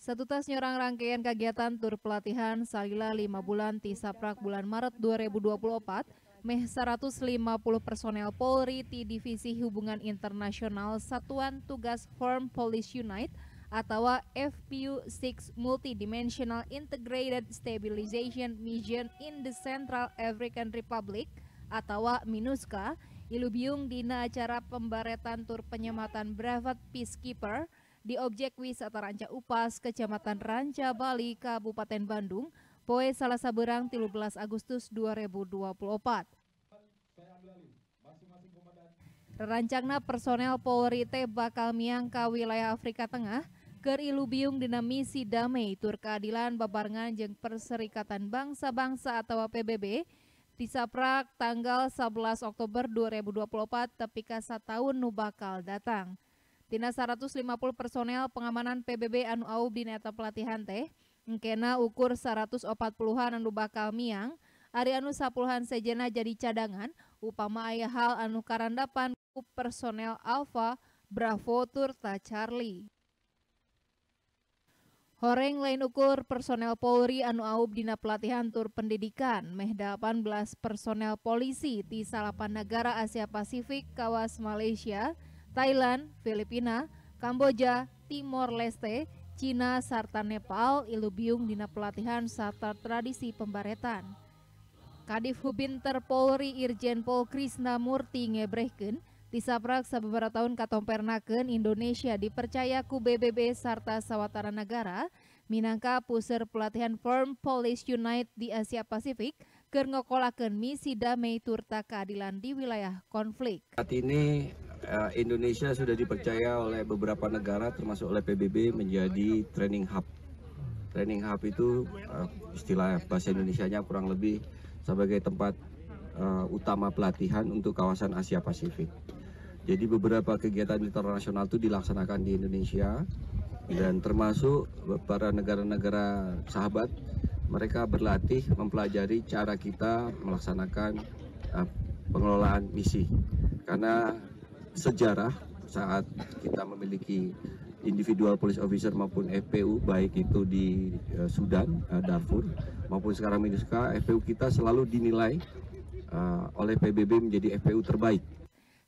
Satu tas nyorang rangkaian kegiatan tur pelatihan Salila lima bulan di Saprak bulan Maret 2024, meh 150 personel Polri di Divisi Hubungan Internasional Satuan Tugas Form Police Unite atau FPU-6 Multidimensional Integrated Stabilization Mission in the Central African Republic atau MINUSCA, ilubiung dina acara pembaretan tur penyematan Brevet Peacekeeper, di objek wisata Ranca Upas, Kecamatan Ranca, Bali, Kabupaten Bandung, Poe Salasa Berang 13 Agustus 2024. Rancangna personel Polri T bakal miang ke wilayah Afrika Tengah, geri Ilubiung Dinamisi Damai Tur Keadilan Babarengan jeung Perserikatan Bangsa-Bangsa atau PBB di Saprak tanggal 11 Oktober 2024 tepi ka tahun nu bakal datang. Tina 150 personel pengamanan PBB anu aub di neta pelatihan teh, engkena ukur 140-an anu bakal miang, Ari anu sapuluhan sejena jadi cadangan, upama ayah hal anu karandapan ku personel Alpha, Bravo, Turta, Charlie. Horeng lain ukur personel Polri anu aub dina pelatihan tur pendidikan, meh 18 personel polisi di salapan negara Asia Pasifik, kawas Malaysia, Thailand, Filipina, Kamboja, Timor Leste, Cina serta Nepal ilubiung dina pelatihan serta tradisi pembaretan. Kadif Hubin Terpolri Irjen Pol Krisna Murti Ngebrehken, disaprak sebeberapa tahun katompernakeun Indonesia dipercaya ku BBB serta sawatara negara minangka pusir pelatihan firm Police Unite di Asia Pasifik keur ngokolakeun misi damai turta keadilan di wilayah konflik. Saat ini Eh, Indonesia sudah dipercaya oleh beberapa negara termasuk oleh PBB menjadi training hub. Training hub itu uh, istilah bahasa Indonesianya kurang lebih sebagai tempat uh, utama pelatihan untuk kawasan Asia Pasifik. Jadi beberapa kegiatan internasional itu dilaksanakan di Indonesia dan termasuk para negara-negara sahabat mereka berlatih mempelajari cara kita melaksanakan uh, pengelolaan misi karena sejarah saat kita memiliki individual police officer maupun FPU baik itu di uh, Sudan, uh, Darfur maupun sekarang Minuska, FPU kita selalu dinilai uh, oleh PBB menjadi FPU terbaik.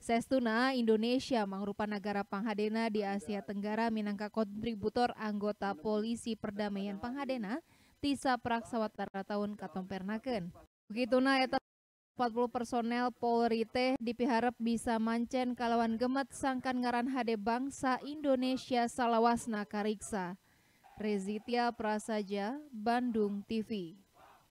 Sestuna, Indonesia mengrupa negara Panghadena di Asia Tenggara minangka kontributor anggota Polisi Perdamaian Panghadena Tisa Praksawatara tahun katompernaken. Begitu na 40 personel Polri teh dipiharap bisa mancen kalawan gemet sangkan ngaran hade bangsa Indonesia salawasna kariksa. Rezitia Prasaja, Bandung TV.